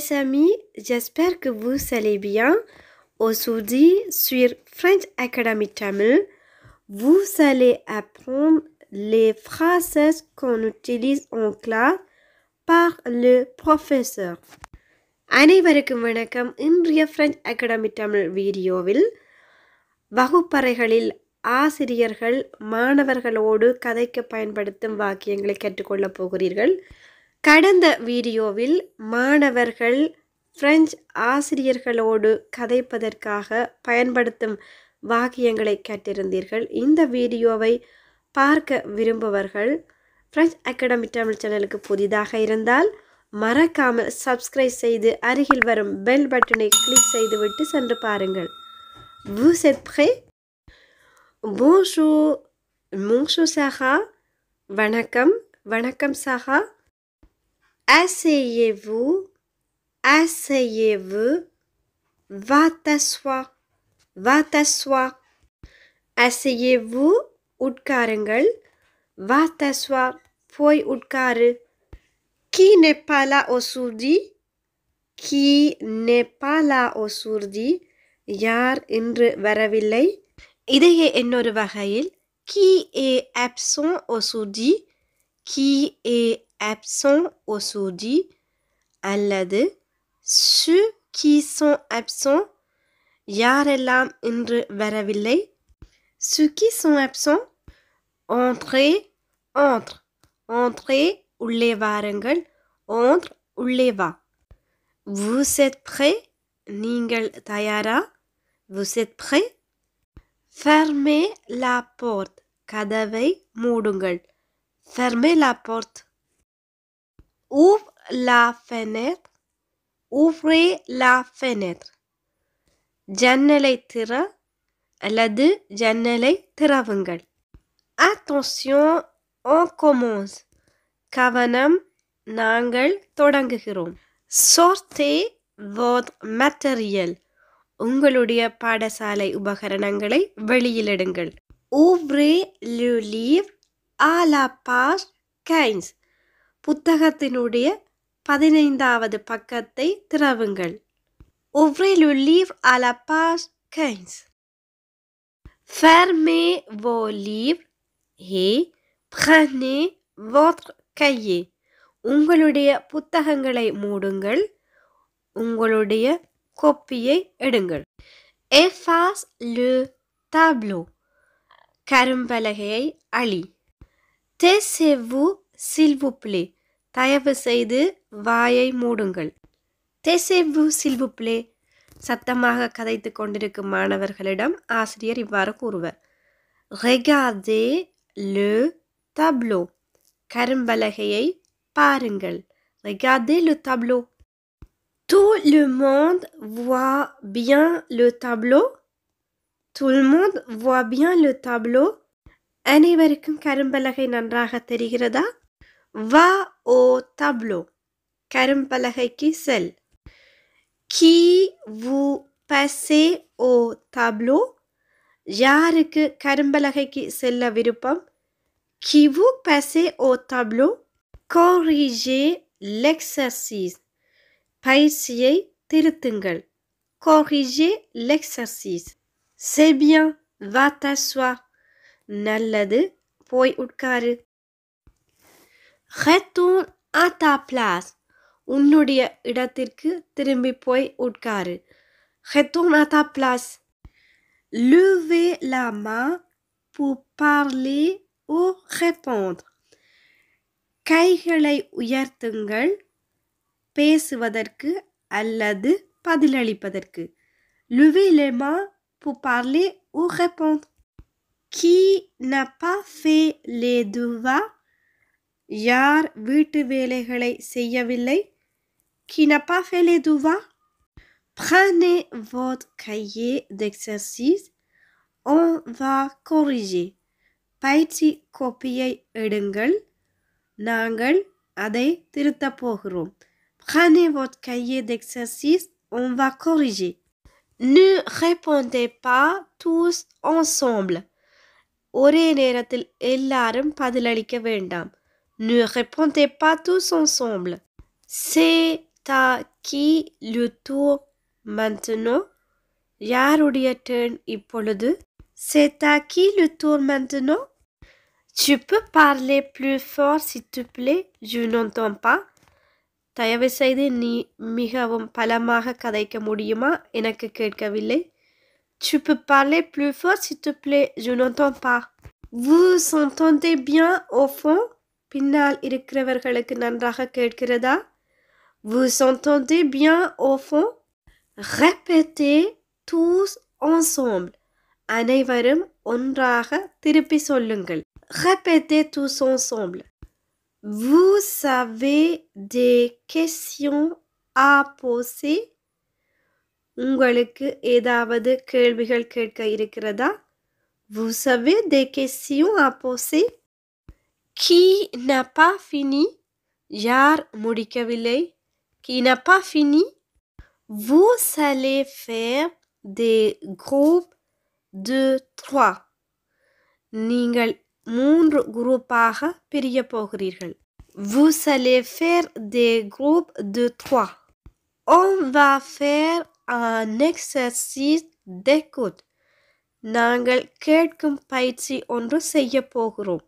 les amis, j'espère que vous allez bien. Aujourd'hui, sur French Academy Tamil, vous allez apprendre les phrases qu'on utilise en classe par le professeur. அனைவருக்கும் வணக்கம் இன்றைய French academy Tamil வீடியோவில் வகுப்பறைகளில் ஆசிரியர்கள் மாணவர்களோடு கதைக்க பயன்படுத்தும் வாக்கியங்களை கற்றுக்கொள்ளப் போகிறீர்கள் கடந்த வீடியோவில் மாணவர்கள் பிரெஞ்சு ஆசிரியர்களோடு கதைப்பதற்காக பயன்படுத்தும் வாக்கியங்களை கேட்டிருந்தீர்கள் இந்த வீடியோவை பார்க்க விரும்புவர்கள் பிரெஞ்சு அகாடமி தமிழ் சேனலுக்கு புதிதாக இருந்தால் மறக்காமல் சப்ஸ்கிரைப் செய்து அருகில் வரும் பெல் பட்டனை கிளிக் செய்துவிட்டு சென்று பாருங்கள் Vous êtes prêts Bonjour, bonjour Sarah. வணக்கம் வணக்கம் சஹா Asseyez-vous, asseyez-vous, va t'asseoir, va t'asseoir. Asseyez-vous, utkarangal, va t'asseoir, poi utkar. Qui n'est pas là sourdi? Qui n'est pas là au Yar indre varavillai. வரவில்லை இதையே இன்னொரு Qui est absent au ஒசுடி Qui est au absents à allade, ceux qui sont absents, yarelam indre varaville, ceux qui sont absents, entrer, entre, entrer ou les entre ou les Vous êtes prêts? Ningal Tayara, vous êtes prêts? Fermez la porte. Kadavei Moodungal. Fermez la porte. Ouvre la fenêtre. Ouvrez la fenêtre. ஜன்னலை திற அல்லது ஜன்னலை திறவுங்கள் attention on கொமோன்ஸ் கவனம் நாங்கள் தொடங்குகிறோம் சோர்த்தே வோத் மெட்டரியல் உங்களுடைய பாடசாலை உபகரணங்களை வெளியிலிடுங்கள் ஓவ்ரே லு லீவ் ஆலா பாஸ் கைன்ஸ் புத்தகத்தினுடைய பதினைந்தாவது பக்கத்தை திறவுங்கள் ஒவ்வொரு à la page 15. Fermez vos livres et prenez votre cahier. உங்களுடைய புத்தகங்களை மூடுங்கள் உங்களுடைய கொப்பியை எடுங்கள் எஃபாஸ் லு தாப்லோ கரும்பலகையை அழி Taisez-vous சில்வுப்ளே தயவு செய்து வாயை மூடுங்கள் தேசேவு சில்வுப்ளே சத்தமாக கதைத்து கொண்டிருக்கும் மாணவர்களிடம் ஆசிரியர் இவ்வாறு கூறுவர் ரெகாதே லு தப்ளோ கரும்பலகையை பாருங்கள் ரெகாதே லு தப்ளோ Tout le monde voit bien le tableau. Tout le monde voit bien le tableau. அனைவருக்கும் கரும்பலகை நன்றாக தெரிகிறதா Va au tableau. Karimpalahaki sel. qui vous passez au tableau யாருக்கு sel la virupam. qui vous passez au tableau corrigez l'exercice பயிற்சியை திருத்துங்கள் corrigez l'exercice c'est bien va t'asseoir Nalade, poi உட்காரு ஹத்தூன் ஆத்தா பிளாஸ் உன்னுடைய இடத்திற்கு திரும்பி போய் உட்காரு ஹெத்தூன் ஆத்தா பிளாஸ் லுவே லாமா பூ பார்லி ஓ ஹெப்போந்த் கைகளை உயர்த்துங்கள் பேசுவதற்கு அல்லது பதிலளிப்பதற்கு Levez les mains pour parler ou répondre. Qui யார் வீட்டு வேலைகளை செய்யவில்லை qui n'a pas fait les devoirs Prenez votre cahier d'exercice. On va corriger. பயிற்சி கோப்பியை எடுங்கள் நாங்கள் அதை திருத்தப் போகிறோம் Prenez votre cahier d'exercice. On va corriger. Ne répondez pas tous ensemble. ஒரே நேரத்தில் எல்லாரும் பதிலளிக்க வேண்டாம் ne répondez pas tous ensemble. C'est à qui le tour maintenant C'est à qui le tour maintenant Tu peux parler plus fort s'il te plaît Je n'entends pas. Tu peux parler plus fort s'il te plaît, je n'entends pas. Vous entendez bien au fond பின்னால் இருக்கிறவர்களுக்கு நன்றாக கேட்கிறதா Vous entendez bien au fond Répétez tous ensemble. அனைவரும் ஒன்றாக திருப்பி சொல்லுங்கள் Répétez tous ensemble. Vous avez des questions à poser உங்களுக்கு ஏதாவது கேள்விகள் கேட்க இருக்கிறதா Vous avez des questions à poser qui n'a pas fini, Jar Murikavilei, qui n'a pas fini, vous allez faire des groupes de trois. Ningal Mundru Groupaha Piriapogrigal. Vous allez faire des groupes de trois. On va faire un exercice d'écoute. Nangal Kedkum Paiti Ondru Seyapogrum.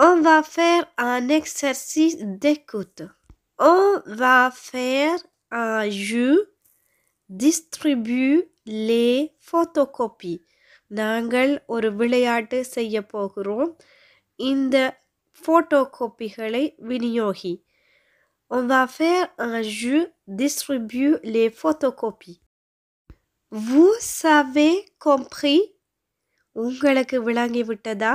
On va faire un exercice d'écoute. On va faire un jeu. Distribue les photocopies. நாங்கள் ஒரு விளையாட்டு செய்ய போகிறோம் இந்த விநியோகி On va faire un jeu distribue les photocopies. Vous avez compris? உங்களுக்கு விட்டதா?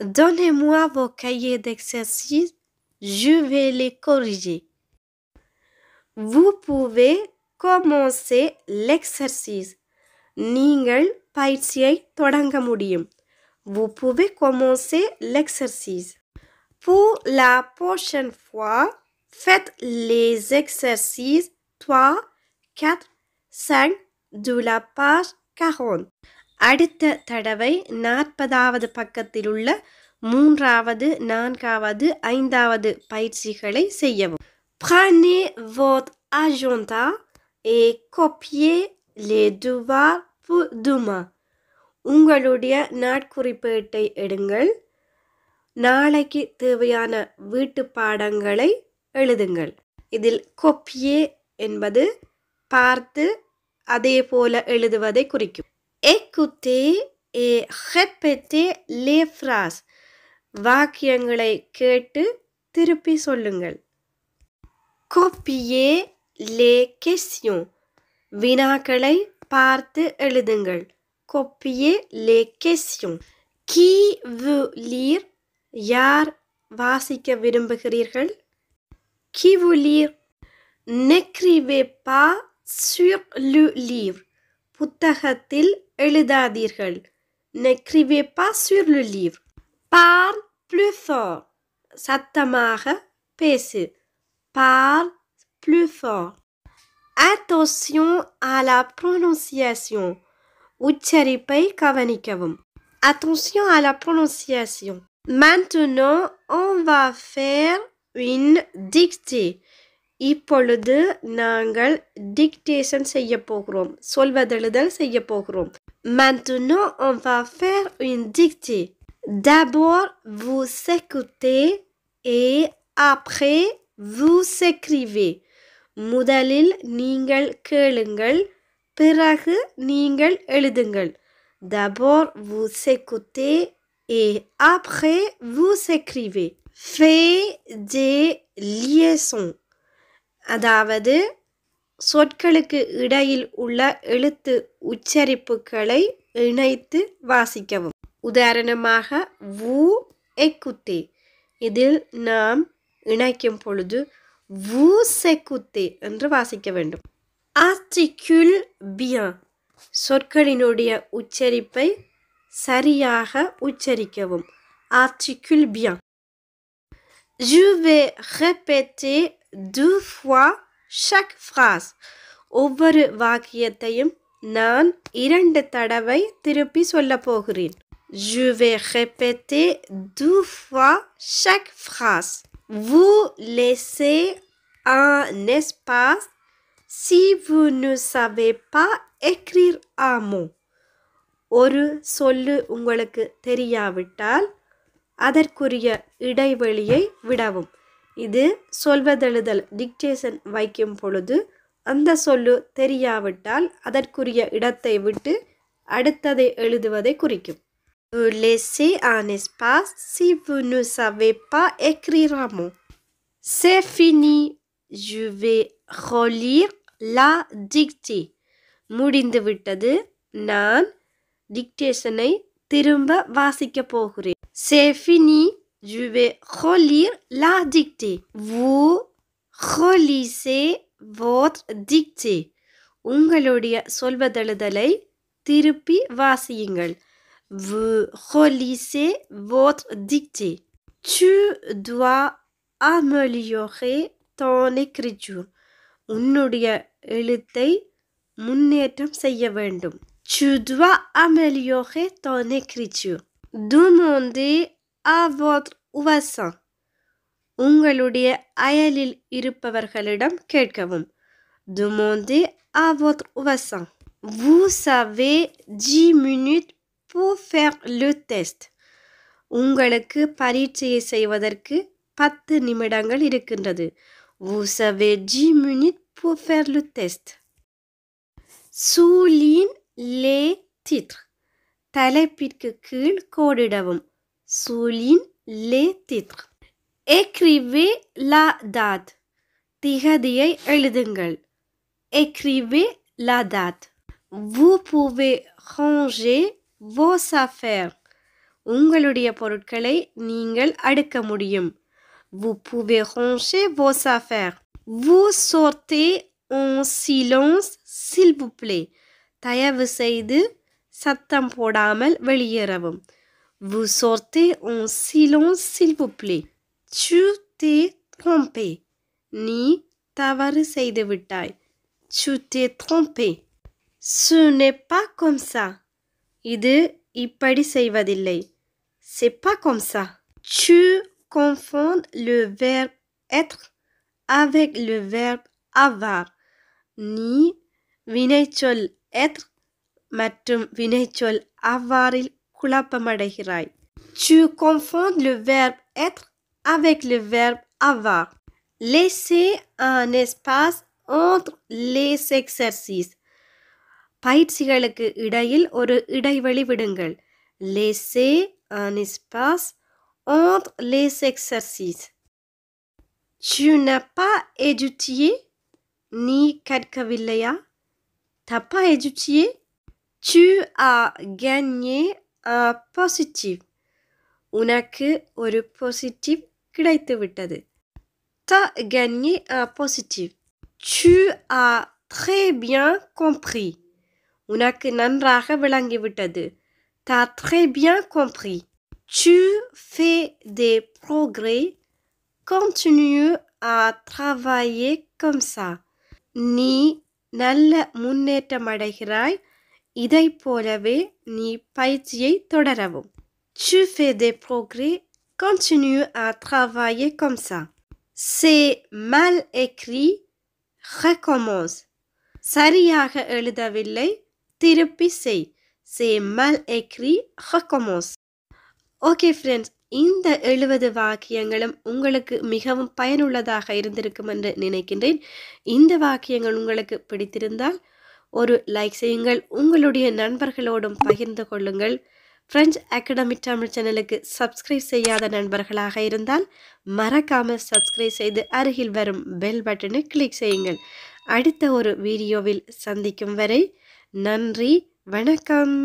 Donnez-moi vos cahiers d'exercice, je vais les corriger. Vous pouvez commencer l'exercice. Vous pouvez commencer l'exercice. Pour la prochaine fois, faites les exercices 3, 4, 5 de la page 40. அடுத்த தடவை நாற்பதாவது பக்கத்தில் உள்ள மூன்றாவது நான்காவது ஐந்தாவது பயிற்சிகளை செய்யவும் Prenez votre agenda et copiez les devoirs pour demain. உங்களுடைய நாட்குறிப்பேட்டை எடுங்கள் நாளைக்கு தேவையான வீட்டு பாடங்களை எழுதுங்கள் இதில் கொப்பியே என்பது பார்த்து அதே போல எழுதுவதை குறிக்கும் écoutez et répétez les phrases. வாக்கியங்களை கேட்டு திருப்பி சொல்லுங்கள் கோப்பியே லே கெஸ்யூ வினாக்களை பார்த்து எழுதுங்கள் கோப்பியே லே கெஸ்யூ கீ வு லீர் யார் வாசிக்க விரும்புகிறீர்கள் கி வு லீர் நெக்ரிவே பா சுர் லு லீவ் n'écrivez pas sur le livre. Parle plus fort. Parle plus fort. Attention à la prononciation. Attention à la prononciation. Maintenant, on va faire une dictée. இப்பொழுது நாங்கள் டிக்டேஷன் செய்ய போகிறோம் சொல்வதெழுதல் செய்ய போகிறோம் Maintenant, on va faire une dictée. D'abord, vous écoutez et après, vous écrivez. Mudalil n'ingal கேளுங்கள் பிறகு n'ingal eludungal. D'abord, vous écoutez et après, vous écrivez. Faites des liaisons. அதாவது சொற்களுக்கு இடையில் உள்ள எழுத்து உச்சரிப்புகளை இணைத்து வாசிக்கவும் உதாரணமாக வு எக்குத்தே இதில் நாம் இணைக்கும் பொழுது வு செக்குத்தே என்று வாசிக்க வேண்டும் ஆஸ்டிக்யுல் பியா சொற்களினுடைய உச்சரிப்பை சரியாக உச்சரிக்கவும் ஆஸ்டிக்யுல் பியா Je vais répéter deux fois chaque phrase. ஒவ்வொரு வாக்கியத்தையும் நான் இரண்டு தடவை திருப்பி சொல்ல போகிறேன் Je vais répéter deux fois chaque phrase. Vous laissez un espace si vous ne savez pas écrire un mot. ஒரு சொல்லு உங்களுக்கு தெரியாவிட்டால் அதற்குரிய இடைவெளியை விடவும் இது சொல்வதெழுதல் டிக்டேஷன் வைக்கும் பொழுது அந்த சொல்லு தெரியாவிட்டால் அதற்குரிய இடத்தை விட்டு அடுத்ததை எழுதுவதை குறிக்கும் Laissez முடிந்து விட்டது நான் டிக்டேஷனை திரும்ப வாசிக்க போகிறேன் செஃபினி Je vais relire la dictée. Vous relisez votre dictée. உங்களுடைய சொல்வதழுதலை திருப்பி வாசியுங்கள் Vous relisez votre dictée. Tu dois améliorer ton écriture. உன்னுடைய elitei முன்னேற்றம் செய்ய Tu dois améliorer ton écriture. Demandez à votre voisin. un Ayalil aille l'ir par kaledam du monde à votre voisin. vous savez dix minutes pour faire le test. un galeure qui parut dire saiwadar vous savez dix minutes pour faire le test. Souligne le les titres. taille Kul piqure souligne les titres. Écrivez la date. Tigadiye eldengal. Écrivez la date. Vous pouvez ranger vos affaires. உங்களுடைய பொருட்களை நீங்கள் அடுக்க முடியும் Vous pouvez ranger vos affaires. Vous sortez en silence, s'il vous plaît. தயவு செய்து சத்தம் போடாமல் வெளியேறவும் vous sortez en silence, s'il vous plaît. Tu t'es trompé. Ni de tailler. Tu t'es trompé. Ce n'est pas comme ça. de, ipadi seivadillai. C'est pas comme ça. Tu confonds le verbe être avec le verbe avoir. Ni être, être ಮತ್ತು avoir ಅವಾರಿಲ್ tu confonds le verbe être avec le verbe avoir. Laissez un espace entre les exercices. Laissez un espace entre les exercices. Tu n'as pas étudié ni tu T'as pas étudié? Tu as gagné Positif. On a que au positif que Tu as gagné un positif. Tu as très bien compris. On a que le langue Tu as très bien compris. Tu fais des progrès. Continue à travailler comme ça. Ni, n'a pas de இதைப் போலவே நீ பயிற்சியை தொடரவும் Tu fais des progrès, continue à travailler comme ça. C'est mal écrit, recommence. சரியாக எழுதவில்லை திருப்பி செய் சே மல் எக்ரி recommence. ஓகே ஃப்ரெண்ட்ஸ் இந்த எழுபது வாக்கியங்களும் உங்களுக்கு மிகவும் பயனுள்ளதாக இருந்திருக்கும் என்று நினைக்கின்றேன் இந்த வாக்கியங்கள் உங்களுக்கு பிடித்திருந்தால் ஒரு லைக் செய்யுங்கள் உங்களுடைய நண்பர்களோடும் பகிர்ந்து கொள்ளுங்கள் ஃப்ரெஞ்ச் அகாடமி தமிழ் சேனலுக்கு சப்ஸ்கிரைப் செய்யாத நண்பர்களாக இருந்தால் மறக்காமல் சப்ஸ்கிரைப் செய்து அருகில் வரும் பெல் பட்டனை கிளிக் செய்யுங்கள் அடுத்த ஒரு வீடியோவில் சந்திக்கும் வரை நன்றி வணக்கம்